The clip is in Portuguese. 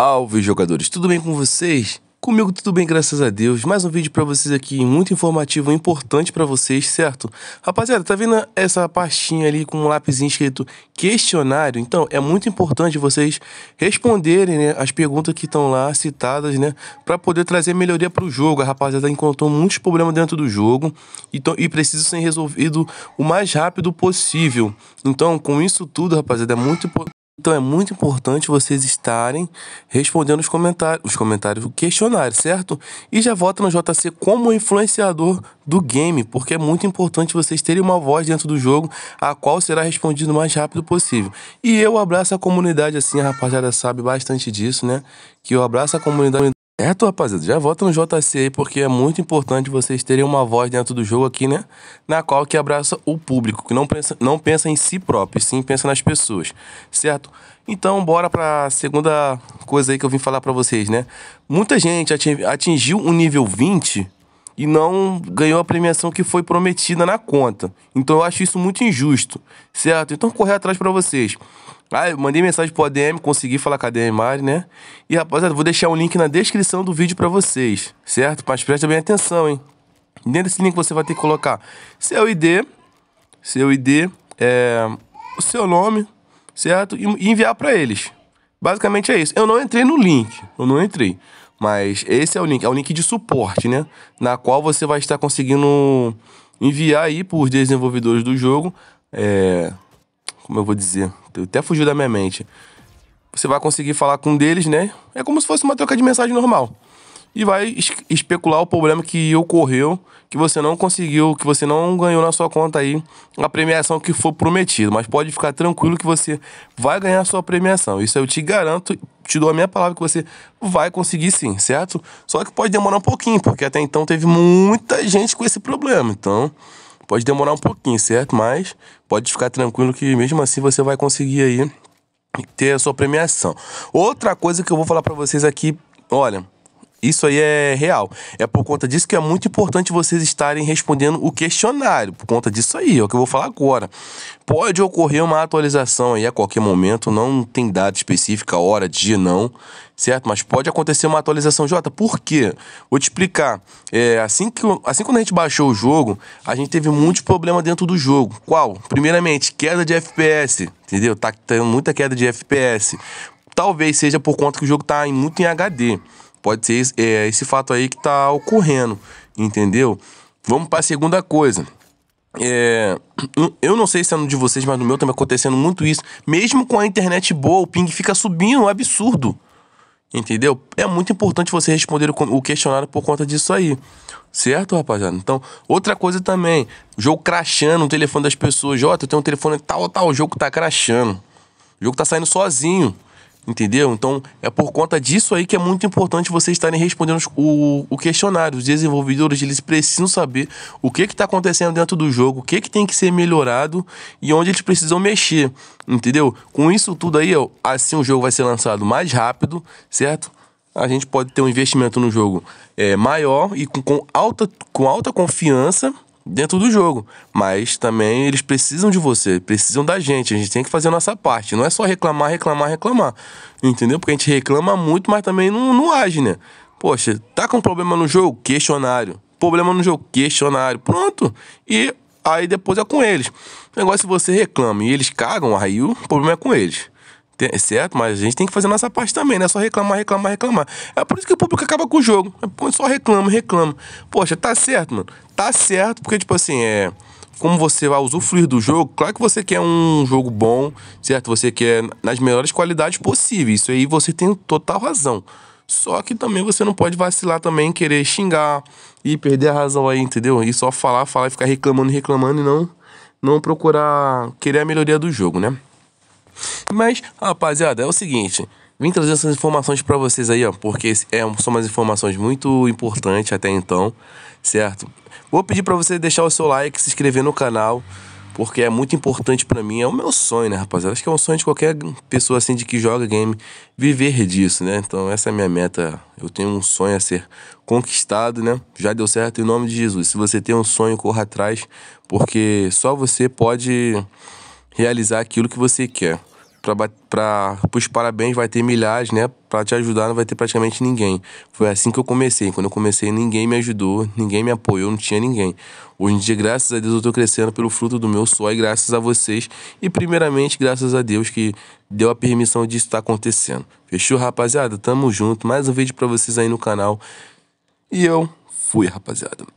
Salve jogadores, tudo bem com vocês? Comigo tudo bem, graças a Deus. Mais um vídeo para vocês aqui, muito informativo, importante para vocês, certo? Rapaziada, tá vendo essa pastinha ali com um lápisinho escrito questionário? Então, é muito importante vocês responderem né, as perguntas que estão lá citadas, né? Para poder trazer melhoria para o jogo. A rapaziada encontrou muitos problemas dentro do jogo então, e precisa ser resolvido o mais rápido possível. Então, com isso tudo, rapaziada, é muito importante. Então é muito importante vocês estarem respondendo os comentários, os comentários, o questionário, certo? E já vota no JC como influenciador do game, porque é muito importante vocês terem uma voz dentro do jogo, a qual será respondido o mais rápido possível. E eu abraço a comunidade assim, a rapaziada sabe bastante disso, né? Que eu abraço a comunidade Certo, é, rapaziada? Já vota no JC aí, porque é muito importante vocês terem uma voz dentro do jogo aqui, né? Na qual que abraça o público, que não pensa, não pensa em si próprio, sim pensa nas pessoas, certo? Então, bora pra segunda coisa aí que eu vim falar para vocês, né? Muita gente atingiu um nível 20 e não ganhou a premiação que foi prometida na conta. Então eu acho isso muito injusto, certo? Então correr atrás para vocês. Ah, eu mandei mensagem pro ADM, consegui falar com a ADM Mari, né? E rapaziada, vou deixar o um link na descrição do vídeo para vocês, certo? Mas presta bem atenção, hein? Dentro desse link você vai ter que colocar seu ID, seu ID, é, o seu nome, certo? E enviar para eles. Basicamente é isso. Eu não entrei no link, eu não entrei. Mas esse é o link, é o link de suporte, né? Na qual você vai estar conseguindo enviar aí para os desenvolvedores do jogo. É... Como eu vou dizer? Até fugiu da minha mente. Você vai conseguir falar com um deles, né? É como se fosse uma troca de mensagem normal e vai es especular o problema que ocorreu, que você não conseguiu, que você não ganhou na sua conta aí a premiação que foi prometida. Mas pode ficar tranquilo que você vai ganhar a sua premiação. Isso eu te garanto, te dou a minha palavra que você vai conseguir sim, certo? Só que pode demorar um pouquinho, porque até então teve muita gente com esse problema. Então, pode demorar um pouquinho, certo? Mas pode ficar tranquilo que mesmo assim você vai conseguir aí ter a sua premiação. Outra coisa que eu vou falar para vocês aqui, olha, isso aí é real. É por conta disso que é muito importante vocês estarem respondendo o questionário. Por conta disso aí, é o que eu vou falar agora. Pode ocorrer uma atualização aí a qualquer momento, não tem data específica, hora, dia, não, certo? Mas pode acontecer uma atualização, Jota. Por quê? Vou te explicar. É, assim que assim quando a gente baixou o jogo, a gente teve muitos problemas dentro do jogo. Qual? Primeiramente, queda de FPS, entendeu? Tá tendo muita queda de FPS. Talvez seja por conta que o jogo tá em, muito em HD. Pode ser esse, é, esse fato aí que tá ocorrendo, entendeu? Vamos para a segunda coisa. É, eu não sei se é no de vocês, mas no meu também acontecendo muito isso. Mesmo com a internet boa, o ping fica subindo, um absurdo. Entendeu? É muito importante você responder o questionário por conta disso aí. Certo, rapaziada? Então, outra coisa também. Jogo crachando o telefone das pessoas. Ó, eu tenho um telefone tal, tal, o jogo tá crachando. O jogo tá saindo sozinho. Entendeu? Então, é por conta disso aí que é muito importante vocês estarem respondendo o, o questionário. Os desenvolvedores, eles precisam saber o que está acontecendo dentro do jogo, o que, que tem que ser melhorado e onde eles precisam mexer, entendeu? Com isso tudo aí, ó, assim o jogo vai ser lançado mais rápido, certo? A gente pode ter um investimento no jogo é, maior e com, com, alta, com alta confiança, dentro do jogo. Mas também eles precisam de você, precisam da gente. A gente tem que fazer a nossa parte. Não é só reclamar, reclamar, reclamar. Entendeu? Porque a gente reclama muito, mas também não, não age, né? Poxa, tá com problema no jogo? Questionário. Problema no jogo? Questionário. Pronto. E aí depois é com eles. O negócio é se você reclama e eles cagam, aí o problema é com eles. Tem, certo? Mas a gente tem que fazer a nossa parte também, né é só reclamar, reclamar, reclamar. É por isso que o público acaba com o jogo. É só reclama, reclama. Poxa, tá certo, mano. Tá certo, porque, tipo assim, é. Como você vai usufruir do jogo, claro que você quer um jogo bom, certo? Você quer nas melhores qualidades possíveis. Isso aí você tem total razão. Só que também você não pode vacilar também, querer xingar e perder a razão aí, entendeu? E só falar, falar e ficar reclamando, reclamando e não, não procurar querer a melhoria do jogo, né? Mas, rapaziada, é o seguinte. Vim trazer essas informações para vocês aí, ó, porque é, são umas informações muito importantes até então, certo? Vou pedir para você deixar o seu like, se inscrever no canal, porque é muito importante para mim, é o meu sonho, né, rapaziada? Acho que é um sonho de qualquer pessoa assim de que joga game viver disso, né? Então, essa é a minha meta. Eu tenho um sonho a ser conquistado, né? Já deu certo em nome de Jesus. Se você tem um sonho, corra atrás, porque só você pode realizar aquilo que você quer para os parabéns vai ter milhares, né? Para te ajudar não vai ter praticamente ninguém. Foi assim que eu comecei. Quando eu comecei, ninguém me ajudou, ninguém me apoiou, não tinha ninguém. Hoje em dia, graças a Deus, eu estou crescendo pelo fruto do meu suor e graças a vocês. E primeiramente, graças a Deus que deu a permissão disso estar tá acontecendo. Fechou, rapaziada? Tamo junto. Mais um vídeo para vocês aí no canal. E eu fui, rapaziada.